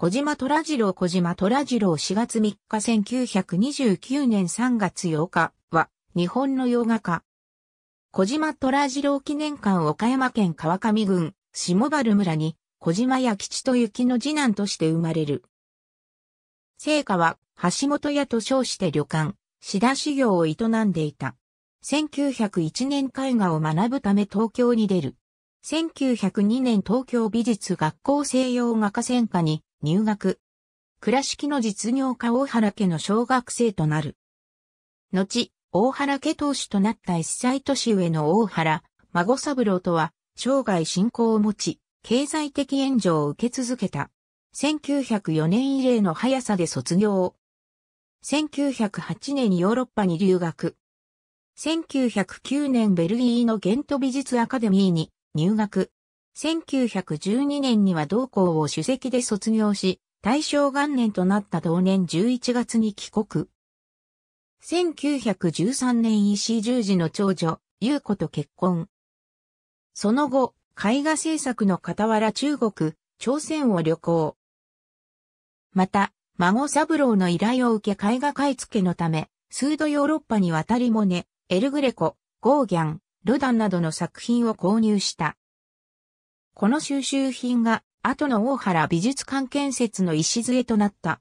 小島虎次郎小島虎次郎4月3日1929年3月8日は日本の洋画家。小島虎次郎記念館岡山県川上郡下原村に小島や吉と雪の次男として生まれる。聖火は橋本屋と称して旅館、志田修行を営んでいた。1901年絵画を学ぶため東京に出る。1902年東京美術学校西洋画家専科に入学。倉敷の実業家大原家の小学生となる。後、大原家当主となった一歳年上の大原、孫三郎とは、生涯信仰を持ち、経済的援助を受け続けた。1904年以来の速さで卒業。1908年ヨーロッパに留学。1909年ベルギーのゲント美術アカデミーに入学。1912年には同校を首席で卒業し、大正元年となった同年11月に帰国。1913年石井十字の長女、優子と結婚。その後、絵画制作の傍ら中国、朝鮮を旅行。また、孫三郎の依頼を受け絵画買い付けのため、数度ヨーロッパに渡りモネ、エルグレコ、ゴーギャン、ロダンなどの作品を購入した。この収集品が後の大原美術館建設の礎となった。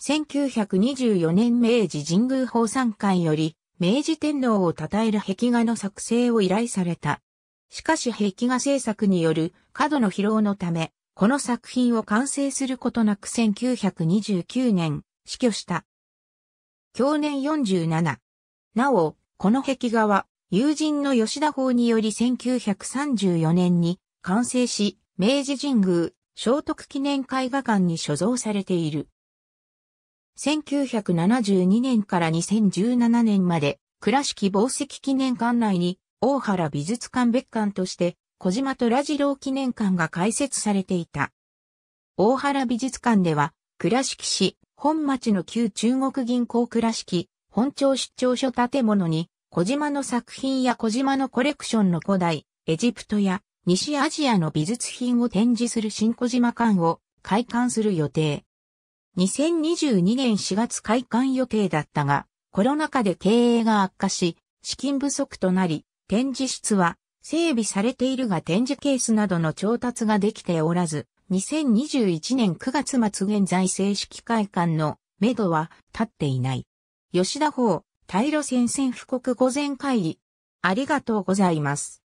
1924年明治神宮法参会より明治天皇を称える壁画の作成を依頼された。しかし壁画制作による過度の疲労のため、この作品を完成することなく1929年死去した。去年47。なお、この壁画は友人の吉田法により1934年に完成し、明治神宮、聖徳記念絵画館に所蔵されている。1972年から2017年まで、倉敷宝石記念館内に、大原美術館別館として、小島とジ次郎記念館が開設されていた。大原美術館では、倉敷市、本町の旧中国銀行倉敷、本町出張所建物に、小島の作品や小島のコレクションの古代、エジプトや西アジアの美術品を展示する新小島館を開館する予定。2022年4月開館予定だったが、コロナ禍で経営が悪化し、資金不足となり、展示室は整備されているが展示ケースなどの調達ができておらず、2021年9月末現在正式開館の目処は立っていない。吉田法、路戦線布告午前会議。ありがとうございます。